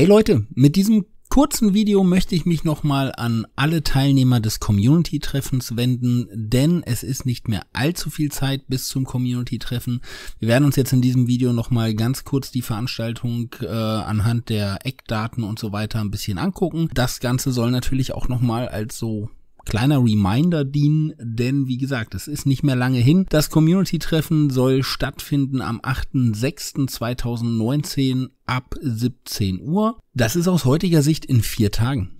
Hey Leute, mit diesem kurzen Video möchte ich mich nochmal an alle Teilnehmer des Community-Treffens wenden, denn es ist nicht mehr allzu viel Zeit bis zum Community-Treffen. Wir werden uns jetzt in diesem Video nochmal ganz kurz die Veranstaltung äh, anhand der Eckdaten und so weiter ein bisschen angucken. Das Ganze soll natürlich auch nochmal als so kleiner Reminder dienen, denn wie gesagt, es ist nicht mehr lange hin. Das Community-Treffen soll stattfinden am 8.6.2019 ab 17 Uhr. Das ist aus heutiger Sicht in vier Tagen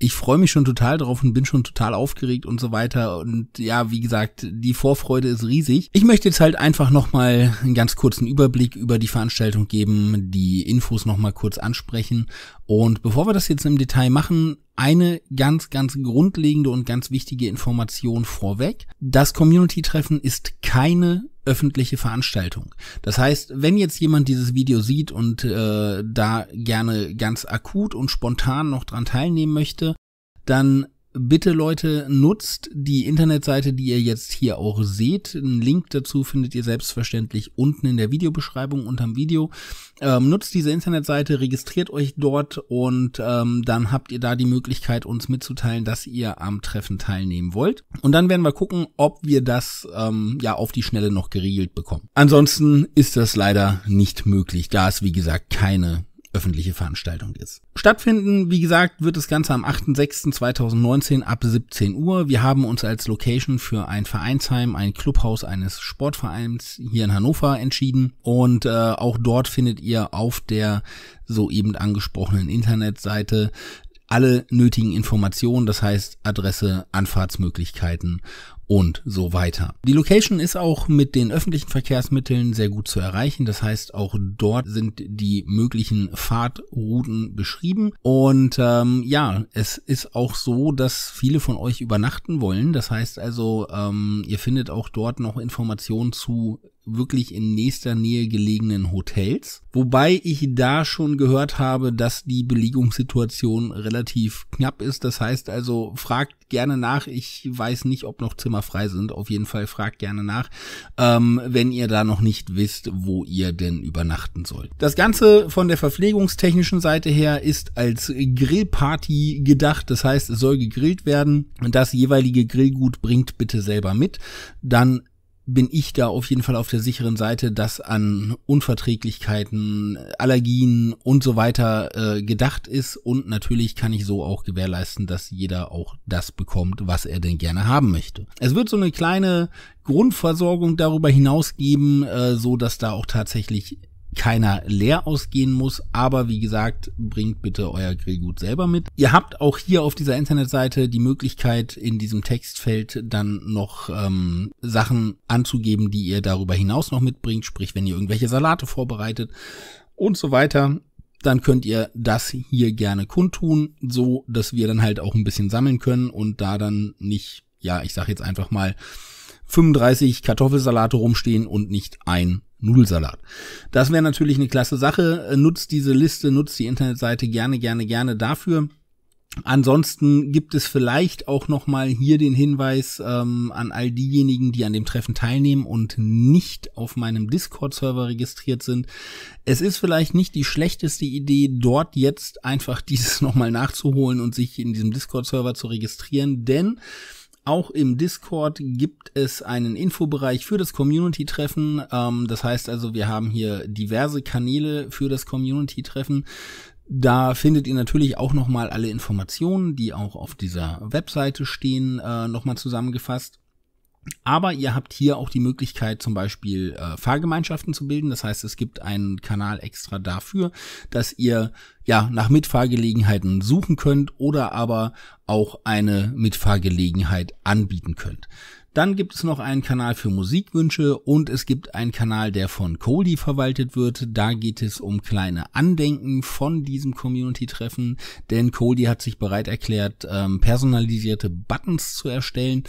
ich freue mich schon total drauf und bin schon total aufgeregt und so weiter. Und ja, wie gesagt, die Vorfreude ist riesig. Ich möchte jetzt halt einfach nochmal einen ganz kurzen Überblick über die Veranstaltung geben, die Infos nochmal kurz ansprechen. Und bevor wir das jetzt im Detail machen, eine ganz, ganz grundlegende und ganz wichtige Information vorweg. Das Community-Treffen ist keine öffentliche Veranstaltung. Das heißt, wenn jetzt jemand dieses Video sieht und äh, da gerne ganz akut und spontan noch dran teilnehmen möchte, dann bitte Leute, nutzt die Internetseite, die ihr jetzt hier auch seht. Einen Link dazu findet ihr selbstverständlich unten in der Videobeschreibung unterm Video. Ähm, nutzt diese Internetseite, registriert euch dort und ähm, dann habt ihr da die Möglichkeit, uns mitzuteilen, dass ihr am Treffen teilnehmen wollt. Und dann werden wir gucken, ob wir das ähm, ja auf die Schnelle noch geregelt bekommen. Ansonsten ist das leider nicht möglich, da es wie gesagt keine öffentliche Veranstaltung ist. Stattfinden, wie gesagt, wird das Ganze am 8.6.2019 ab 17 Uhr. Wir haben uns als Location für ein Vereinsheim, ein Clubhaus eines Sportvereins hier in Hannover entschieden und äh, auch dort findet ihr auf der soeben angesprochenen Internetseite alle nötigen Informationen, das heißt Adresse, Anfahrtsmöglichkeiten und so weiter. Die Location ist auch mit den öffentlichen Verkehrsmitteln sehr gut zu erreichen. Das heißt, auch dort sind die möglichen Fahrtrouten beschrieben. Und ähm, ja, es ist auch so, dass viele von euch übernachten wollen. Das heißt also, ähm, ihr findet auch dort noch Informationen zu wirklich in nächster Nähe gelegenen Hotels. Wobei ich da schon gehört habe, dass die Belegungssituation relativ knapp ist. Das heißt also, fragt gerne nach. Ich weiß nicht, ob noch Zimmer immer frei sind. Auf jeden Fall fragt gerne nach, ähm, wenn ihr da noch nicht wisst, wo ihr denn übernachten sollt. Das Ganze von der verpflegungstechnischen Seite her ist als Grillparty gedacht. Das heißt, es soll gegrillt werden. Das jeweilige Grillgut bringt bitte selber mit. Dann bin ich da auf jeden Fall auf der sicheren Seite, dass an Unverträglichkeiten, Allergien und so weiter äh, gedacht ist. Und natürlich kann ich so auch gewährleisten, dass jeder auch das bekommt, was er denn gerne haben möchte. Es wird so eine kleine Grundversorgung darüber hinaus geben, äh, so dass da auch tatsächlich keiner leer ausgehen muss. Aber wie gesagt, bringt bitte euer Grillgut selber mit. Ihr habt auch hier auf dieser Internetseite die Möglichkeit, in diesem Textfeld dann noch ähm, Sachen anzugeben, die ihr darüber hinaus noch mitbringt. Sprich, wenn ihr irgendwelche Salate vorbereitet und so weiter dann könnt ihr das hier gerne kundtun, so dass wir dann halt auch ein bisschen sammeln können und da dann nicht, ja, ich sag jetzt einfach mal 35 Kartoffelsalate rumstehen und nicht ein Nudelsalat. Das wäre natürlich eine klasse Sache. Nutzt diese Liste, nutzt die Internetseite gerne, gerne, gerne dafür. Ansonsten gibt es vielleicht auch noch mal hier den Hinweis ähm, an all diejenigen, die an dem Treffen teilnehmen und nicht auf meinem Discord-Server registriert sind. Es ist vielleicht nicht die schlechteste Idee, dort jetzt einfach dieses noch mal nachzuholen und sich in diesem Discord-Server zu registrieren, denn auch im Discord gibt es einen Infobereich für das Community-Treffen. Ähm, das heißt also, wir haben hier diverse Kanäle für das Community-Treffen. Da findet ihr natürlich auch nochmal alle Informationen, die auch auf dieser Webseite stehen, äh, nochmal zusammengefasst. Aber ihr habt hier auch die Möglichkeit, zum Beispiel äh, Fahrgemeinschaften zu bilden. Das heißt, es gibt einen Kanal extra dafür, dass ihr ja nach Mitfahrgelegenheiten suchen könnt oder aber auch eine Mitfahrgelegenheit anbieten könnt. Dann gibt es noch einen Kanal für Musikwünsche und es gibt einen Kanal, der von Cody verwaltet wird. Da geht es um kleine Andenken von diesem Community-Treffen, denn Cody hat sich bereit erklärt, ähm, personalisierte Buttons zu erstellen.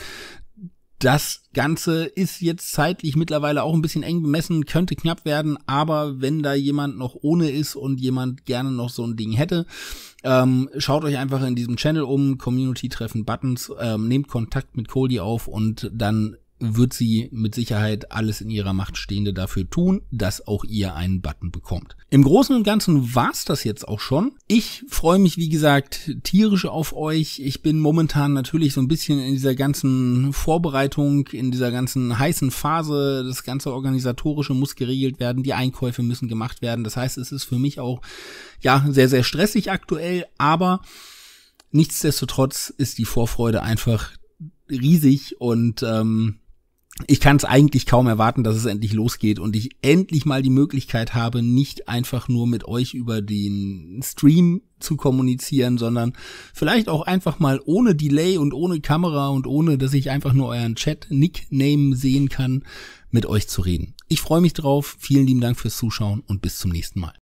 Das Ganze ist jetzt zeitlich mittlerweile auch ein bisschen eng bemessen, könnte knapp werden, aber wenn da jemand noch ohne ist und jemand gerne noch so ein Ding hätte, ähm, schaut euch einfach in diesem Channel um, Community-Treffen-Buttons, ähm, nehmt Kontakt mit Coldi auf und dann wird sie mit Sicherheit alles in ihrer Macht Stehende dafür tun, dass auch ihr einen Button bekommt. Im Großen und Ganzen war's das jetzt auch schon. Ich freue mich, wie gesagt, tierisch auf euch. Ich bin momentan natürlich so ein bisschen in dieser ganzen Vorbereitung, in dieser ganzen heißen Phase. Das ganze Organisatorische muss geregelt werden, die Einkäufe müssen gemacht werden. Das heißt, es ist für mich auch, ja, sehr, sehr stressig aktuell, aber Nichtsdestotrotz ist die Vorfreude einfach riesig und ähm, ich kann es eigentlich kaum erwarten, dass es endlich losgeht und ich endlich mal die Möglichkeit habe, nicht einfach nur mit euch über den Stream zu kommunizieren, sondern vielleicht auch einfach mal ohne Delay und ohne Kamera und ohne, dass ich einfach nur euren Chat Nickname sehen kann, mit euch zu reden. Ich freue mich drauf. Vielen lieben Dank fürs Zuschauen und bis zum nächsten Mal.